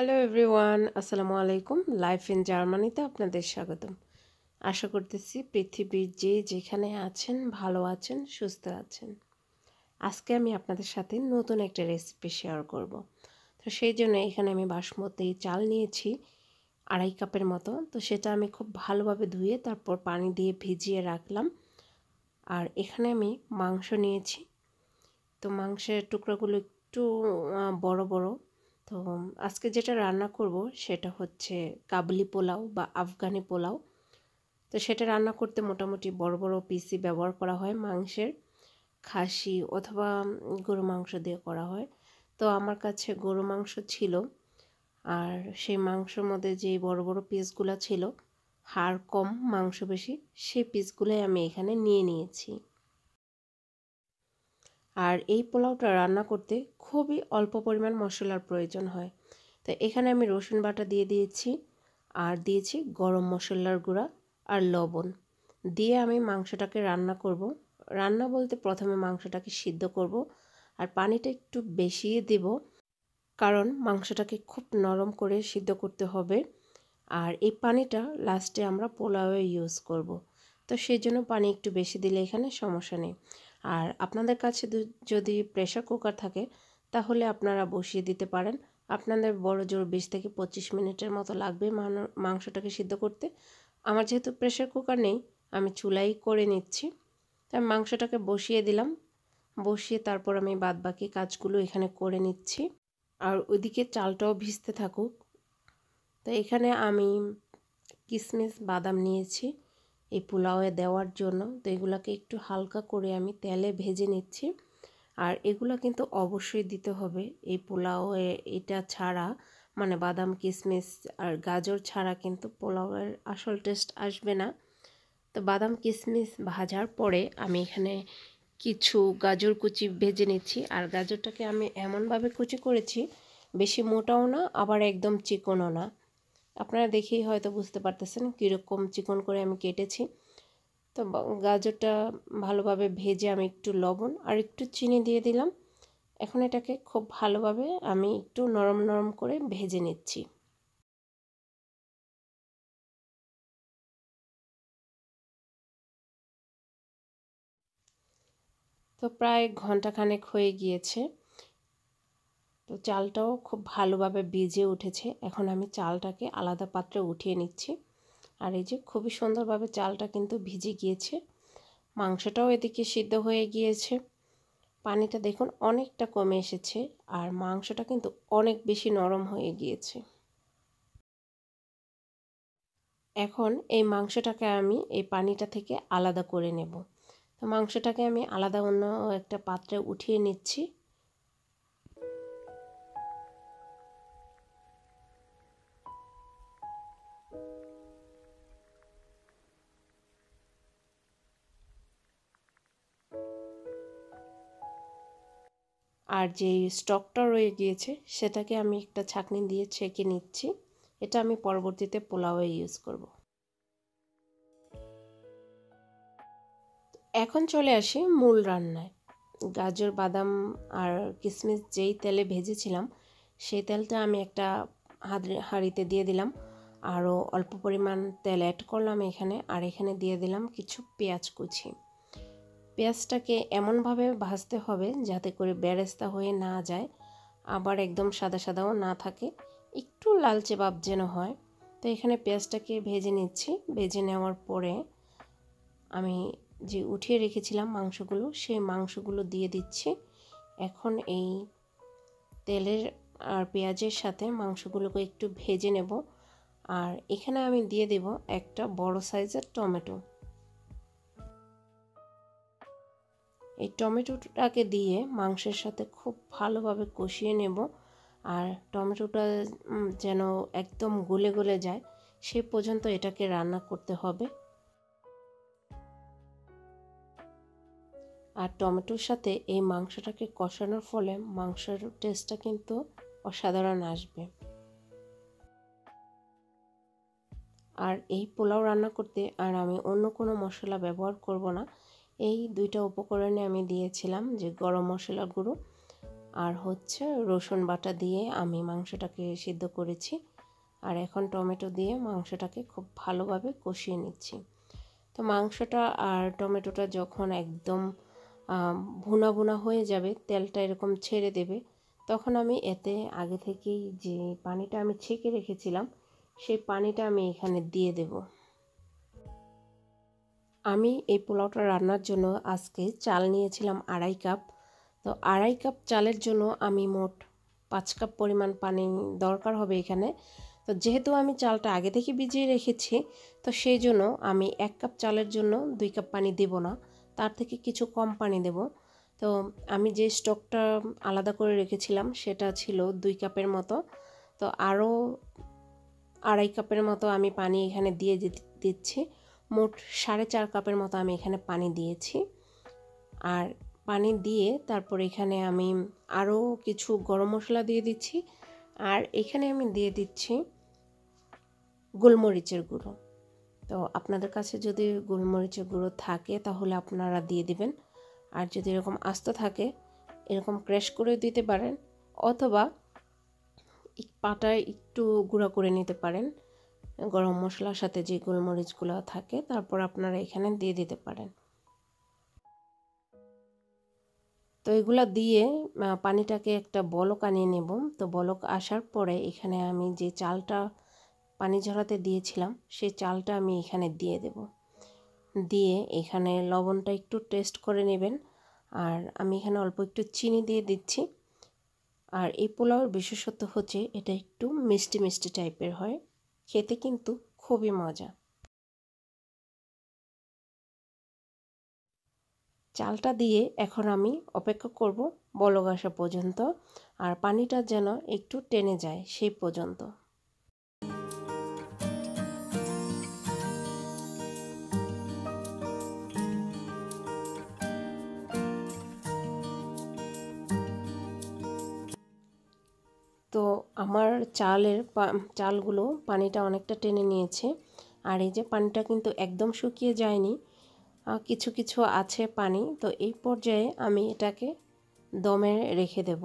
hello everyone আসসালামু আলাইকুম life in জার্মানিতে আপনাদের স্বাগতম আশা করতেছি পৃথিবীর যে যেখানে আছেন ভালো আছেন সুস্থ আছেন আজকে আমি আপনাদের সাথে নতুন একটা রেসিপি শেয়ার করব তো সেই জন্য এখানে আমি বাসমতি চাল নিয়েছি আড়াই কাপের মতো তো সেটা আমি খুব ভালোভাবে ধুয়ে তারপর পানি দিয়ে ভিজিয়ে রাখলাম আর এখানে আমি মাংস নিয়েছি তো মাংসের টুকরোগুলো একটু বড় বড় তো আজকে যেটা রান্না করব সেটা হচ্ছে কাবলি পোলাও বা আফগানি পোলাও তো সেটা রান্না করতে মোটামুটি বড় বড় পিসি ব্যবহার করা হয় মাংসের খাসি অথবা গরু মাংস দিয়ে করা হয় তো আমার কাছে গরু মাংস ছিল আর সেই মাংসের মধ্যে যে বড় বড় পিসগুলো ছিল হাড় কম মাংস বেশি সেই পিসগুলোই আমি এখানে নিয়ে নিয়েছি আর এই পোলাওটা রান্না করতে খুবই অল্প পরিমাণ মশলার প্রয়োজন হয় তো এখানে আমি রসুন বাটা দিয়ে দিয়েছি আর দিয়েছি গরম মশলার গুঁড়া আর লবণ দিয়ে আমি মাংসটাকে রান্না করব রান্না বলতে প্রথমে মাংসটাকে সিদ্ধ করব আর পানিটা একটু বেশিয়ে দেব কারণ মাংসটাকে খুব নরম করে সিদ্ধ করতে হবে আর এই পানিটা লাস্টে আমরা পোলাওয়ে ইউজ করব তো সেই জন্য পানি একটু বেশি দিলে এখানে সমস্যা নেই আর আপনাদের কাছে যদি প্রেশার কুকার থাকে তাহলে আপনারা বসিয়ে দিতে পারেন আপনাদের বড় জোর বিশ থেকে পঁচিশ মিনিটের মতো লাগবে মাংসটাকে সিদ্ধ করতে আমার যেহেতু প্রেশার কুকার নেই আমি চুলাই করে নিচ্ছি তাই মাংসটাকে বসিয়ে দিলাম বসিয়ে তারপর আমি বাদবাকি কাজগুলো এখানে করে নিচ্ছি আর ওইদিকে চালটাও ভিজতে থাকুক তো এখানে আমি কিসমিস বাদাম নিয়েছি এই পোলাওয়ে দেওয়ার জন্য তো এগুলাকে একটু হালকা করে আমি তেলে ভেজে নিচ্ছি আর এগুলা কিন্তু অবশ্যই দিতে হবে এই পোলাওয়ে এটা ছাড়া মানে বাদাম কিশমিশ আর গাজর ছাড়া কিন্তু পোলাওয়ের আসল টেস্ট আসবে না তো বাদাম কিশমিশ ভাজার পরে আমি এখানে কিছু গাজর কুচি ভেজে নিচ্ছি আর গাজরটাকে আমি এমনভাবে কুচি করেছি বেশি মোটাও না আবার একদম চিকনও না আপনারা দেখেই হয়তো বুঝতে পারতেছেন কীরকম চিকন করে আমি কেটেছি তো গাজরটা ভালোভাবে ভেজে আমি একটু লবণ আর একটু চিনি দিয়ে দিলাম এখন এটাকে খুব ভালোভাবে আমি একটু নরম নরম করে ভেজে নিচ্ছি তো প্রায় ঘন্টা খানেক হয়ে গিয়েছে তো চালটাও খুব ভালোভাবে বেজে উঠেছে এখন আমি চালটাকে আলাদা পাত্রে উঠিয়ে নিচ্ছি আর এই যে খুবই সুন্দরভাবে চালটা কিন্তু ভিজে গিয়েছে মাংসটাও এদিকে সিদ্ধ হয়ে গিয়েছে পানিটা দেখুন অনেকটা কমে এসেছে আর মাংসটা কিন্তু অনেক বেশি নরম হয়ে গিয়েছে এখন এই মাংসটাকে আমি এই পানিটা থেকে আলাদা করে নেব তো মাংসটাকে আমি আলাদা অন্য একটা পাত্রে উঠিয়ে নিচ্ছি আর যেই স্টকটা রয়ে গিয়েছে সেটাকে আমি একটা ছাঁকনি দিয়ে ছেঁকে নিচ্ছি এটা আমি পরবর্তীতে পোলাওয়ে ইউজ করব এখন চলে আসি মূল রান্নায় গাজর বাদাম আর কিশমিশ যেই তেলে ভেজেছিলাম সেই তেলটা আমি একটা হাঁড়িতে দিয়ে দিলাম আরও অল্প পরিমাণ তেল অ্যাড করলাম এখানে আর এখানে দিয়ে দিলাম কিছু পেঁয়াজ কুচি পেঁয়াজটাকে এমনভাবে ভাজতে হবে যাতে করে বেরেস্তা হয়ে না যায় আবার একদম সাদা সাদাও না থাকে একটু লালচে ভাব যেন হয় তো এখানে পেঁয়াজটাকে ভেজে নিচ্ছি ভেজে নেওয়ার পরে আমি যে উঠিয়ে রেখেছিলাম মাংসগুলো সেই মাংসগুলো দিয়ে দিচ্ছি এখন এই তেলের আর পেঁয়াজের সাথে মাংসগুলোকে একটু ভেজে নেব আর এখানে আমি দিয়ে দেব একটা বড় সাইজের টমেটো এই টমেটোটাকে দিয়ে মাংসের সাথে খুব ভালোভাবে কষিয়ে নেব আর টমেটোটা যেন একদম গলে গলে যায় সে পর্যন্ত এটাকে রান্না করতে হবে আর টমেটোর সাথে এই মাংসটাকে কষানোর ফলে মাংসের টেস্টটা কিন্তু অসাধারণ আসবে আর এই পোলাও রান্না করতে আর আমি অন্য কোনো মশলা ব্যবহার করব না এই দুইটা উপকরণে আমি দিয়েছিলাম যে গরম মশলা গুঁড়ো আর হচ্ছে রসুন বাটা দিয়ে আমি মাংসটাকে সিদ্ধ করেছি আর এখন টমেটো দিয়ে মাংসটাকে খুব ভালোভাবে কষিয়ে নিচ্ছি তো মাংসটা আর টমেটোটা যখন একদম ভুনা ভুনা হয়ে যাবে তেলটা এরকম ছেড়ে দেবে তখন আমি এতে আগে থেকেই যে পানিটা আমি ছেঁকে রেখেছিলাম সেই পানিটা আমি এখানে দিয়ে দেবো আমি এই পোলাওটা রান্নার জন্য আজকে চাল নিয়েছিলাম আড়াই কাপ তো আড়াই কাপ চালের জন্য আমি মোট পাঁচ কাপ পরিমাণ পানি দরকার হবে এখানে তো যেহেতু আমি চালটা আগে থেকে ভিজিয়ে রেখেছি তো সেই জন্য আমি এক কাপ চালের জন্য দুই কাপ পানি দেব না তার থেকে কিছু কম পানি দেব তো আমি যে স্টকটা আলাদা করে রেখেছিলাম সেটা ছিল দুই কাপের মতো তো আরও আড়াই কাপের মতো আমি পানি এখানে দিয়ে দিচ্ছি মোট সাড়ে চার কাপের মতো আমি এখানে পানি দিয়েছি আর পানি দিয়ে তারপর এখানে আমি আরও কিছু গরম মশলা দিয়ে দিচ্ছি আর এখানে আমি দিয়ে দিচ্ছি গোলমরিচের গুঁড়ো তো আপনাদের কাছে যদি গোলমরিচের গুঁড়ো থাকে তাহলে আপনারা দিয়ে দিবেন আর যদি এরকম আস্ত থাকে এরকম ক্র্যাশ করে দিতে পারেন অথবা পাটায় একটু গুঁড়া করে নিতে পারেন গরম মশলার সাথে যে গোলমরিচগুলো থাকে তারপর আপনারা এখানে দিয়ে দিতে পারেন তো এগুলো দিয়ে পানিটাকে একটা বলক আনিয়ে নেব তো বলক আসার পরে এখানে আমি যে চালটা পানি ঝরাতে দিয়েছিলাম সেই চালটা আমি এখানে দিয়ে দেব দিয়ে এখানে লবণটা একটু টেস্ট করে নেবেন আর আমি এখানে অল্প একটু চিনি দিয়ে দিচ্ছি আর এই পোলাওয়ের বিশেষত্ব হচ্ছে এটা একটু মিষ্টি মিষ্টি টাইপের হয় খেতে কিন্তু খুবই মজা চালটা দিয়ে এখন আমি অপেক্ষা করব বলগাসা পর্যন্ত আর পানিটা যেন একটু টেনে যায় সেই পর্যন্ত আমার চালের চালগুলো পানিটা অনেকটা টেনে নিয়েছে আর এই যে পানিটা কিন্তু একদম শুকিয়ে যায়নি কিছু কিছু আছে পানি তো এই পর্যায়ে আমি এটাকে দমে রেখে দেব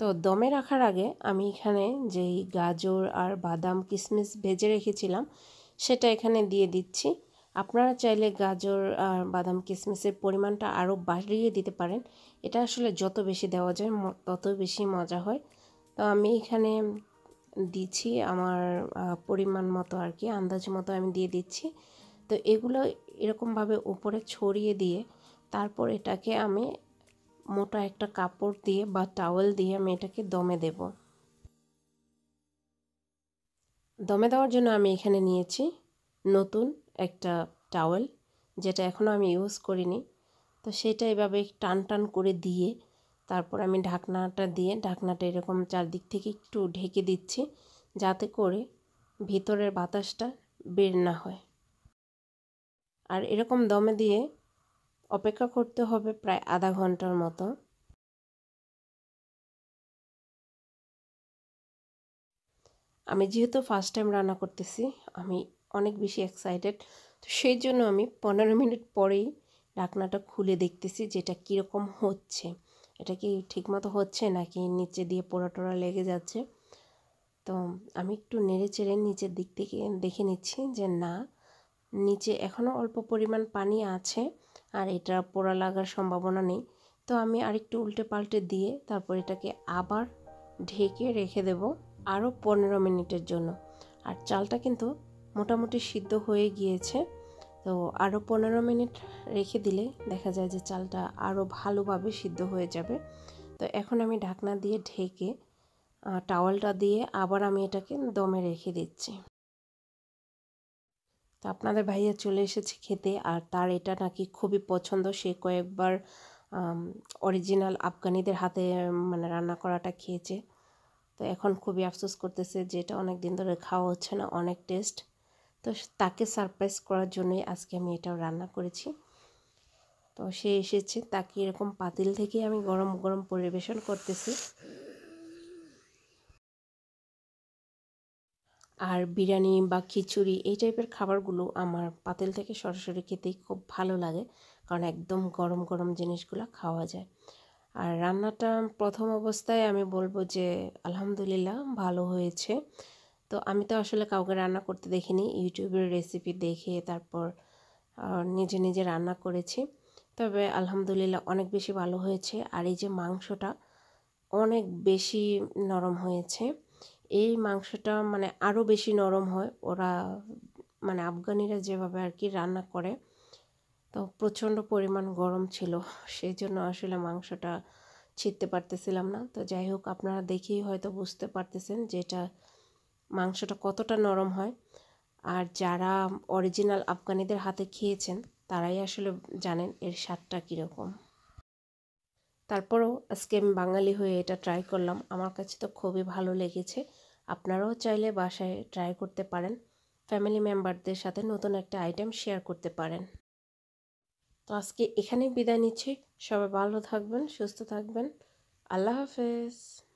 তো দমে রাখার আগে আমি এখানে যেই গাজর আর বাদাম কিশমিশ ভেজে রেখেছিলাম সেটা এখানে দিয়ে দিচ্ছি আপনারা চাইলে গাজর আর বাদাম কিশমিশের পরিমাণটা আরও বাড়িয়ে দিতে পারেন এটা আসলে যত বেশি দেওয়া যায় তত বেশি মজা হয় তো আমি এখানে দিচ্ছি আমার পরিমাণ মতো আর কি আন্দাজ মতো আমি দিয়ে দিচ্ছি তো এগুলো এরকমভাবে উপরে ছড়িয়ে দিয়ে তারপর এটাকে আমি মোটা একটা কাপড় দিয়ে বা টাওয়েল দিয়ে আমি এটাকে দমে দেব দমে দেওয়ার জন্য আমি এখানে নিয়েছি নতুন একটা টাওয়েল যেটা এখনও আমি ইউজ করিনি তো সেটা এভাবে টান টান করে দিয়ে তারপর আমি ঢাকনাটা দিয়ে ঢাকনাটা এরকম চারদিক থেকে একটু ঢেকে দিচ্ছি যাতে করে ভিতরের বাতাসটা বের না হয় আর এরকম দমে দিয়ে অপেক্ষা করতে হবে প্রায় আধা ঘন্টার মতো আমি যেহেতু ফার্স্ট টাইম রান্না করতেছি আমি অনেক বেশি এক্সাইটেড তো সেই জন্য আমি পনেরো মিনিট পরেই ঢাকনাটা খুলে দেখতেছি যেটা কীরকম হচ্ছে এটা কি ঠিকমতো হচ্ছে নাকি নিচে দিয়ে পোড়া টোড়া লেগে যাচ্ছে তো আমি একটু নেড়ে চেড়ে নিচের দিক থেকে দেখে নিচ্ছি যে না নিচে এখনও অল্প পরিমাণ পানি আছে আর এটা পোড়া লাগার সম্ভাবনা নেই তো আমি আরেকটু উল্টে পাল্টে দিয়ে তারপর এটাকে আবার ঢেকে রেখে দেব আরও পনেরো মিনিটের জন্য আর চালটা কিন্তু মোটামুটি সিদ্ধ হয়ে গিয়েছে তো আরও পনেরো মিনিট রেখে দিলে দেখা যায় যে চালটা আরও ভালোভাবে সিদ্ধ হয়ে যাবে তো এখন আমি ঢাকনা দিয়ে ঢেকে টাওয়ালটা দিয়ে আবার আমি এটাকে দমে রেখে দিচ্ছি তো আপনাদের ভাইয়া চলে এসেছে খেতে আর তার এটা নাকি খুবই পছন্দ সে কয়েকবার অরিজিনাল আফগানিদের হাতে মানে রান্না করাটা খেয়েছে তো এখন খুবই আফসোস করতেছে যে এটা অনেক দিন ধরে খাওয়া হচ্ছে না অনেক টেস্ট তো তাকে সারপ্রাইজ করার জন্যই আজকে আমি এটাও রান্না করেছি তো সে এসেছে তাকে এরকম পাতিল থেকে আমি গরম গরম পরিবেশন করতেছি আর বিরিয়ানি বা খিচুড়ি এই টাইপের খাবারগুলো আমার পাতিল থেকে সরাসরি খেতেই খুব ভালো লাগে কারণ একদম গরম গরম জিনিসগুলো খাওয়া যায় আর রান্নাটা প্রথম অবস্থায় আমি বলবো যে আলহামদুলিল্লাহ ভালো হয়েছে তো আমি তো আসলে কাউকে রান্না করতে দেখিনি ইউটিউবের রেসিপি দেখে তারপর নিজে নিজে রান্না করেছি তবে আলহামদুলিল্লাহ অনেক বেশি ভালো হয়েছে আর এই যে মাংসটা অনেক বেশি নরম হয়েছে এই মাংসটা মানে আরও বেশি নরম হয় ওরা মানে আফগানিরা যেভাবে আর কি রান্না করে তো প্রচণ্ড পরিমাণ গরম ছিল সেই জন্য আসলে মাংসটা ছিঁড়তে পারতেছিলাম না তো যাই হোক আপনারা দেখেই হয়তো বুঝতে পারতেছেন যেটা মাংসটা কতটা নরম হয় আর যারা অরিজিনাল আফগানিদের হাতে খেয়েছেন তারাই আসলে জানেন এর স্বাদটা কীরকম তারপরও আজকে আমি বাঙালি হয়ে এটা ট্রাই করলাম আমার কাছে তো খুবই ভালো লেগেছে আপনারাও চাইলে বাসায় ট্রাই করতে পারেন ফ্যামিলি মেম্বারদের সাথে নতুন একটা আইটেম শেয়ার করতে পারেন তো আজকে এখানেই বিদায় নিচ্ছি সবাই ভালো থাকবেন সুস্থ থাকবেন আল্লাহ হাফেজ